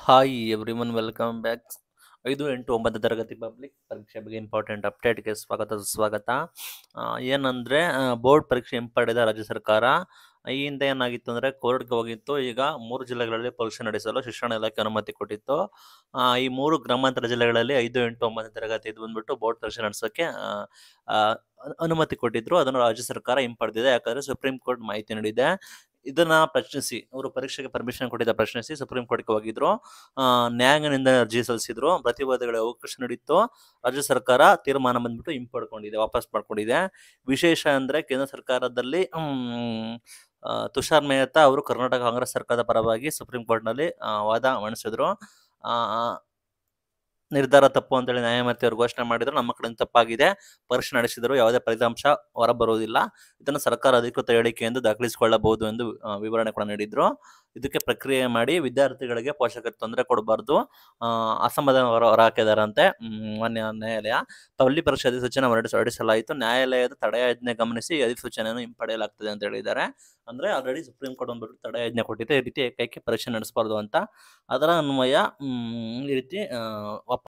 hi every welcome back ಐದು ಎಂಟು ಒಂಬತ್ತು ತರಗತಿ ಪಬ್ಲಿಕ್ ಪರೀಕ್ಷೆ ಬಗ್ಗೆ ಇಂಪಾರ್ಟೆಂಟ್ ಅಪ್ಡೇಟ್ಗೆ ಸ್ವಾಗತ ಸುಸ್ವಾಗತ ಏನಂದರೆ ಬೋರ್ಡ್ ಪರೀಕ್ಷೆ ಹಿಂಪಡೆದ ರಾಜ್ಯ ಸರ್ಕಾರ ಈ ಹಿಂದೆ ಏನಾಗಿತ್ತು ಅಂದರೆ ಕೋರ್ಟ್ಗೆ ಹೋಗಿತ್ತು ಈಗ ಮೂರು ಜಿಲ್ಲೆಗಳಲ್ಲಿ ಪರೀಕ್ಷೆ ನಡೆಸಲು ಶಿಕ್ಷಣ ಇಲಾಖೆ ಅನುಮತಿ ಕೊಟ್ಟಿತ್ತು ಈ ಮೂರು ಗ್ರಾಮಾಂತರ ಜಿಲ್ಲೆಗಳಲ್ಲಿ ಐದು ಎಂಟು ಒಂಬತ್ತು ತರಗತಿ ಇದು ಬಂದ್ಬಿಟ್ಟು ಬೋರ್ಡ್ ಪರೀಕ್ಷೆ ನಡೆಸೋಕ್ಕೆ ಅನುಮತಿ ಕೊಟ್ಟಿದ್ರು ಅದನ್ನು ರಾಜ್ಯ ಸರ್ಕಾರ ಹಿಂಪಡೆದಿದೆ ಯಾಕಂದರೆ ಸುಪ್ರೀಂ ಕೋರ್ಟ್ ಮಾಹಿತಿ ನೀಡಿದೆ ಇದನ್ನ ಪ್ರಶ್ನಿಸಿ ಅವರು ಪರೀಕ್ಷೆಗೆ ಪರ್ಮಿಷನ್ ಕೊಟ್ಟಿದ್ದ ಪ್ರಶ್ನಿಸಿ ಸುಪ್ರೀಂ ಕೋರ್ಟ್ಗೆ ಹೋಗಿದ್ರು ನ್ಯಾಯಾಂಗನಿಂದ ಅರ್ಜಿ ಸಲ್ಲಿಸಿದ್ರು ಪ್ರತಿವಾದಗಳ ಅವಕಾಶ ನೀಡಿತ್ತು ರಾಜ್ಯ ಸರ್ಕಾರ ತೀರ್ಮಾನ ಬಂದ್ಬಿಟ್ಟು ಹಿಂಪಡ್ಕೊಂಡಿದೆ ವಾಪಸ್ ಮಾಡ್ಕೊಂಡಿದೆ ವಿಶೇಷ ಅಂದ್ರೆ ಕೇಂದ್ರ ಸರ್ಕಾರದಲ್ಲಿ ತುಷಾರ್ ಮೆಹತಾ ಅವರು ಕರ್ನಾಟಕ ಕಾಂಗ್ರೆಸ್ ಸರ್ಕಾರದ ಪರವಾಗಿ ಸುಪ್ರೀಂ ಕೋರ್ಟ್ನಲ್ಲಿ ವಾದ ಮಂಡಿಸಿದ್ರು ನಿರ್ಧಾರ ತಪ್ಪು ಅಂತೇಳಿ ನ್ಯಾಯಮೂರ್ತಿ ಅವರು ಘೋಷಣೆ ಮಾಡಿದ್ರು ನಮ್ಮ ಕಡೆ ತಪ್ಪಾಗಿದೆ ಪರೀಕ್ಷೆ ನಡೆಸಿದರೂ ಯಾವುದೇ ಫಲಿತಾಂಶ ಹೊರಬರುವುದಿಲ್ಲ ಇದನ್ನು ಸರ್ಕಾರ ಅಧಿಕೃತ ಹೇಳಿಕೆ ಎಂದು ದಾಖಲಿಸಿಕೊಳ್ಳಬಹುದು ಎಂದು ವಿವರಣೆ ಕೂಡ ನೀಡಿದ್ರು ಇದಕ್ಕೆ ಪ್ರಕ್ರಿಯೆ ಮಾಡಿ ವಿದ್ಯಾರ್ಥಿಗಳಿಗೆ ಪೋಷಕರಿಗೆ ತೊಂದರೆ ಕೊಡಬಾರ್ದು ಅಸಮಾಧಾನ ಹೊರ ಹೊರಹಾಕಿದಾರಂತೆ ಮಾನ್ಯ ನ್ಯಾಯಾಲಯ ಪಲ್ಲಿ ಪರೀಕ್ಷೆ ಅಧಿಸೂಚನೆ ಹೊರಡಿಸಲಾಯಿತು ನ್ಯಾಯಾಲಯದ ತಡೆಯಾಜ್ಞೆ ಗಮನಿಸಿ ಅಧಿಸೂಚನೆಯನ್ನು ಹಿಂಪಡೆಯಲಾಗ್ತದೆ ಅಂತ ಹೇಳಿದ್ದಾರೆ ಅಂದ್ರೆ ಆಲ್ರೆಡಿ ಸುಪ್ರೀಂ ಕೋರ್ಟ್ ಒಂದು ತಡೆಯಾಜ್ಞೆ ಕೊಟ್ಟಿದೆ ಈ ರೀತಿ ಏಕೈಕಿ ಪರೀಕ್ಷೆ ನಡೆಸಬಾರ್ದು ಅಂತ ಅದರ ಅನ್ವಯ ಈ ರೀತಿ